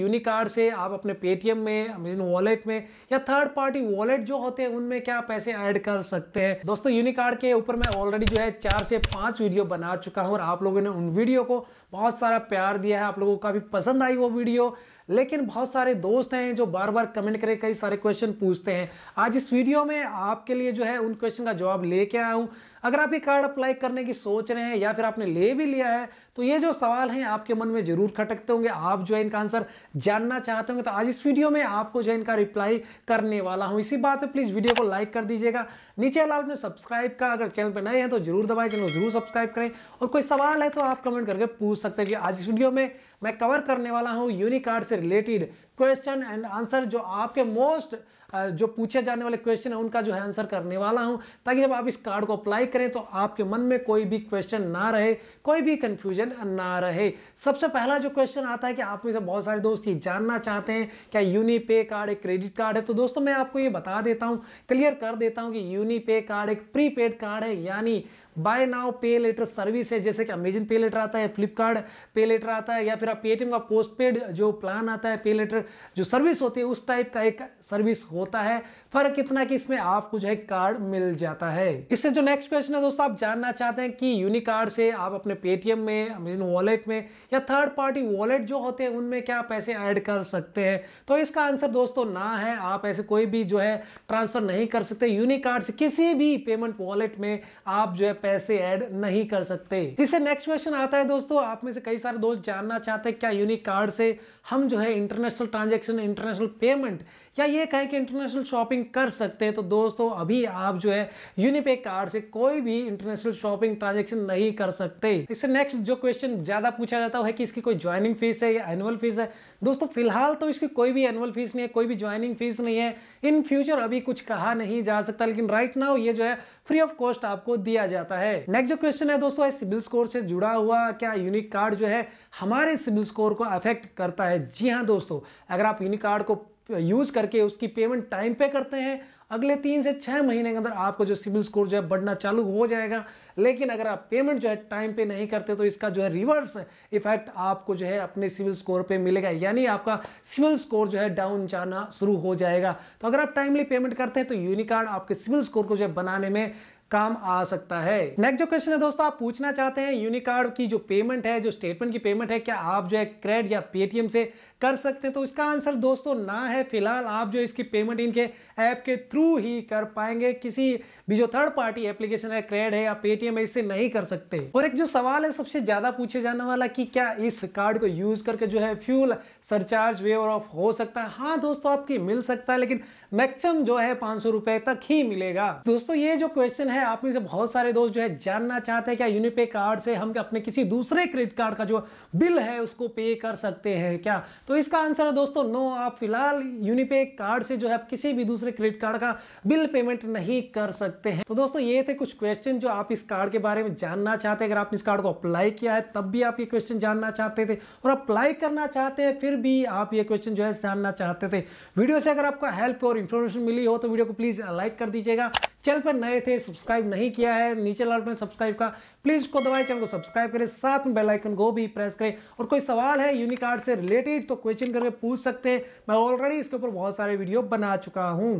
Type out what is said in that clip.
यूनिकार्ड से आप अपने पेटीएम में अमेजन वॉलेट में या थर्ड पार्टी वॉलेट जो होते हैं उनमें क्या पैसे ऐड कर सकते हैं दोस्तों यूनिकार्ड के ऊपर मैं ऑलरेडी जो है चार से पांच वीडियो बना चुका हूँ और आप लोगों ने उन वीडियो को बहुत सारा प्यार दिया है आप लोगों का भी पसंद आई वो वीडियो लेकिन बहुत सारे दोस्त हैं जो बार बार कमेंट करके कई सारे क्वेश्चन पूछते हैं आज इस वीडियो में आपके लिए जो है उन क्वेश्चन का जवाब लेके आया हूँ अगर आप ये कार्ड अप्लाई करने की सोच रहे हैं या फिर आपने ले भी लिया है तो ये जो सवाल हैं आपके मन में जरूर खटकते होंगे आप जो है इनका आंसर जानना चाहते होंगे तो आज इस वीडियो में आपको जो है इनका रिप्लाई करने वाला हूँ इसी बात पर प्लीज़ वीडियो को लाइक कर दीजिएगा नीचे लाल ने सब्सक्राइब का अगर चैनल पर नए हैं तो जरूर दबाएं चैनल जरूर सब्सक्राइब करें और कोई सवाल है तो आप कमेंट करके पूछ सकते हैं कि आज इस वीडियो में मैं कवर करने वाला हूँ यूनिक कार्ड से रिलेटेड क्वेश्चन एंड आंसर जो आपके मोस्ट जो पूछे जाने वाले क्वेश्चन है उनका जो है आंसर करने वाला हूं ताकि जब आप इस कार्ड को अप्लाई करें तो आपके मन में कोई भी क्वेश्चन ना रहे कोई भी कन्फ्यूजन ना रहे सबसे पहला जो क्वेश्चन आता है कि आप में से बहुत सारे दोस्त ये जानना चाहते हैं क्या यूनीपे कार्ड एक क्रेडिट कार्ड है तो दोस्तों मैं आपको ये बता देता हूँ क्लियर कर देता हूँ कि यूनीपे कार्ड एक प्रीपेड कार्ड है यानी buy now pay later service है जैसे कि अमेजन पे लेटर आता है फ्लिपकार्ट पे लेटर आता है या फिर आप पेटीएम का पोस्ट पेड जो प्लान आता है पे लेटर जो सर्विस होती है उस टाइप का एक सर्विस हो होता है फर्क इतना कि इसमें आपको जो है कार्ड मिल जाता है इससे जो नेक्स्ट क्वेश्चन है दोस्तों आप जानना चाहते हैं कि यूनिकार्ड से आप अपने पेटीएम में अमेजन वॉलेट में या थर्ड पार्टी वॉलेट जो होते हैं उनमें क्या पैसे ऐड कर सकते हैं तो इसका आंसर दोस्तों ना है आप ऐसे कोई भी जो है ट्रांसफर नहीं कर सकते यूनिकार्ड से किसी भी पेमेंट वॉलेट में आप जो है पैसे ऐड नहीं कर सकते इससे नेक्स्ट क्वेश्चन आता है दोस्तों आप में से कई सारे दोस्त जानना चाहते हैं क्या यूनिक कार्ड से हम जो है इंटरनेशनल ट्रांजेक्शन इंटरनेशनल पेमेंट या ये कहें कि इंटरनेशनल शॉपिंग कर सकते हैं तो दोस्तों अभी आप जो है यूनिपे कार्ड से कोई भी इंटरनेशनल शॉपिंग ट्रांजेक्शन नहीं कर सकते इससे नेक्स्ट जो क्वेश्चन ज्यादा पूछा जाता है कि इसकी कोई ज्वाइनिंग फीस है या एनुअल फीस है दोस्तों फिलहाल तो इसकी कोई भी एनुअल फीस नहीं है कोई भी ज्वाइनिंग फीस नहीं है इन फ्यूचर अभी कुछ कहा नहीं जा सकता लेकिन राइट नाउ ये जो है फ्री ऑफ कॉस्ट आपको दिया जाता है नेक्स्ट जो क्वेश्चन है दोस्तों सिविल स्कोर से जुड़ा हुआ क्या यूनिक कार्ड जो है हमारे सिविल स्कोर को अफेक्ट करता है जी हाँ दोस्तों अगर आप यूनिक कार्ड को यूज़ करके उसकी पेमेंट टाइम पे करते हैं अगले तीन से छः महीने के अंदर आपको जो सिविल स्कोर जो है बढ़ना चालू हो जाएगा लेकिन अगर आप पेमेंट जो है टाइम पे नहीं करते तो इसका जो है रिवर्स इफेक्ट आपको जो है अपने सिविल स्कोर पे मिलेगा यानी आपका सिविल स्कोर जो है डाउन जाना शुरू हो जाएगा तो अगर आप टाइमली पेमेंट करते हैं तो यूनिकार्ड आपके सिविल स्कोर को जो है बनाने में काम आ सकता है नेक्स्ट जो क्वेश्चन है दोस्तों आप पूछना चाहते हैं यूनिकार्ड की जो पेमेंट है जो स्टेटमेंट की पेमेंट है क्या आप जो है क्रेड या पेटीएम से कर सकते हैं तो इसका आंसर दोस्तों ना है फिलहाल आप जो इसकी पेमेंट इनके ऐप के थ्रू ही कर पाएंगे किसी भी जो थर्ड पार्टी एप्लीकेशन है क्रेड है या पेटीएम है इससे नहीं कर सकते और एक जो सवाल है सबसे ज्यादा पूछे जाने वाला कि क्या इस कार्ड को यूज करके जो है फ्यूल सरचार्ज वेवर ऑफ हो सकता है हाँ दोस्तों आपकी मिल सकता है लेकिन मैक्सिमम जो है पांच तक ही मिलेगा दोस्तों ये जो क्वेश्चन है है आप में से बहुत सारे दोस्त जो है जानना चाहते हैं क्या यूनिपे कार्ड से हम अपने किसी दूसरे क्रेडिट कार्ड का जो बिल है उसको पे कर सकते हैं क्या तो इसका आंसर है दोस्तों नो आप फिलहाल यूनिपे कार्ड से जो है आप किसी भी दूसरे क्रेडिट कार्ड का बिल पेमेंट नहीं कर सकते हैं तो दोस्तों ये थे कुछ क्वेश्चन जो आप इस कार्ड के बारे में जानना चाहते हैं अगर आपने इस कार्ड को अप्लाई किया है तब भी आप ये क्वेश्चन जानना चाहते थे और अप्लाई करना चाहते हैं फिर भी आप ये क्वेश्चन जो है जानना चाहते थे वीडियो से अगर आपका हेल्प और इन्फॉर्मेशन मिली हो तो वीडियो को प्लीज़ लाइक कर दीजिएगा चैनल पर नए थे सब्सक्राइब नहीं किया है नीचे लाल में सब्सक्राइब का प्लीज़ को दबाए चैनल को सब्सक्राइब करें साथ में बेलाइकन को भी प्रेस करें और कोई सवाल है यूनिकार्ड से रिलेटेड तो क्वेश्चन करके पूछ सकते हैं मैं ऑलरेडी इसके ऊपर बहुत सारे वीडियो बना चुका हूँ